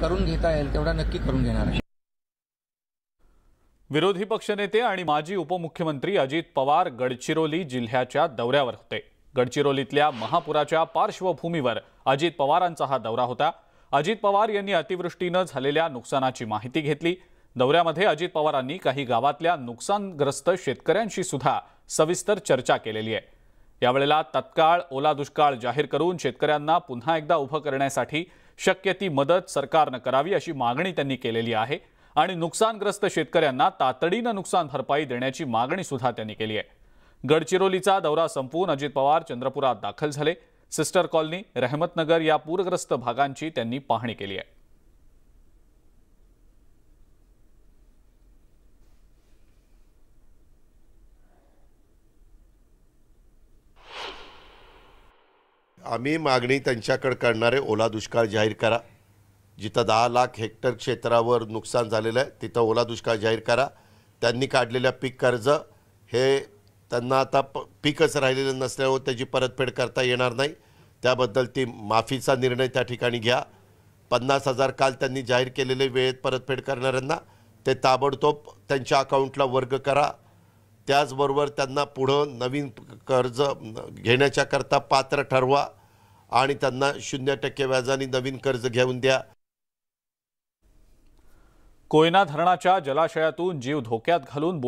करून घेता येईल तेवढा नक्की करून घेणार आहे विरोधी पक्षनेते आणि माजी उपमुख्यमंत्री अजित पवार गडचिरोली जिल्ह्याच्या दौऱ्यावर होते गडचिरोलीतल्या महापुराच्या पार्श्वभूमीवर अजित पवारांचा हा दौरा होता अजित पवार यांनी अतिवृष्टीनं झालेल्या नुकसानाची माहिती घेतली दौऱ्यामध्ये अजित पवारांनी काही गावातल्या नुकसानग्रस्त शेतकऱ्यांशी सुद्धा सविस्तर चर्चा केलेली आहे यावेळेला तत्काळ ओला दुष्काळ जाहीर करून शेतकऱ्यांना पुन्हा एकदा उभं करण्यासाठी शक्य ती मदत सरकारनं करावी अशी मागणी त्यांनी केलेली आहे आणि नुकसानग्रस्त शेतकऱ्यांना तातडीनं नुकसान भरपाई देण्याची मागणी सुद्धा त्यांनी केली आहे गडचिरोलीचा दौरा संपवून अजित पवार चंद्रपुरात दाखल झाले सिस्टर कॉलनी रहमतनगर या पूरग्रस्त भागांची त्यांनी पाहणी केली आहे आम्ही मागणी त्यांच्याकडे करणारे ओला दुष्काळ जाहीर करा जिथं दहा लाख हेक्टर क्षेत्रावर नुकसान झालेलं आहे तिथं ओला दुष्काळ जाहीर करा त्यांनी काढलेल्या पीक कर्ज हे त्यांना आता प पीकच राहिलेलं नसल्यावर त्याची परतफेड करता येणार नाही त्याबद्दल ती माफीचा निर्णय त्या ठिकाणी घ्या पन्नास हजार काल त्यांनी जाहीर केलेले वेळेत परतफेड करणाऱ्यांना ते ताबडतोब त्यांच्या अकाउंटला वर्ग करा त्याचबरोबर त्यांना पुढं नवीन कर्ज घेण्याच्याकरता पात्र ठरवा आणि त्यांना शून्य टक्के व्याजाने नवीन कर्ज घेऊन द्या कोयना धरणाच्या जलाशयातून जीव धोक्यात घालून